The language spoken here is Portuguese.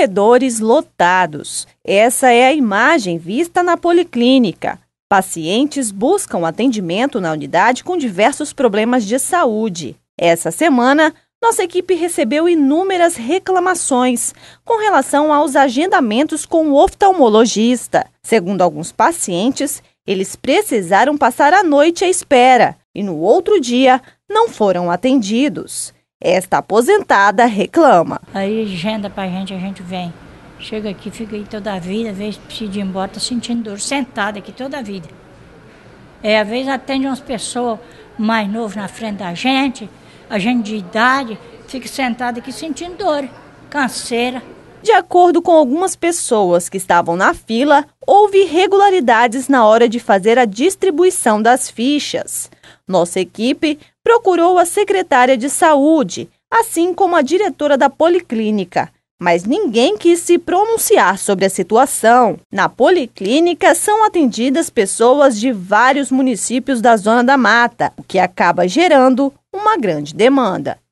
corredores lotados. Essa é a imagem vista na policlínica. Pacientes buscam atendimento na unidade com diversos problemas de saúde. Essa semana, nossa equipe recebeu inúmeras reclamações com relação aos agendamentos com o oftalmologista. Segundo alguns pacientes, eles precisaram passar a noite à espera e no outro dia não foram atendidos. Esta aposentada reclama. Aí agenda pra gente, a gente vem. Chega aqui, fica aí toda a vida, às vezes precisa ir embora, tá sentindo dor, sentada aqui toda a vida. É, às vezes atende umas pessoas mais novas na frente da gente, a gente de idade, fica sentada aqui sentindo dor, canseira. De acordo com algumas pessoas que estavam na fila, houve irregularidades na hora de fazer a distribuição das fichas. Nossa equipe procurou a secretária de saúde, assim como a diretora da policlínica. Mas ninguém quis se pronunciar sobre a situação. Na policlínica são atendidas pessoas de vários municípios da Zona da Mata, o que acaba gerando uma grande demanda.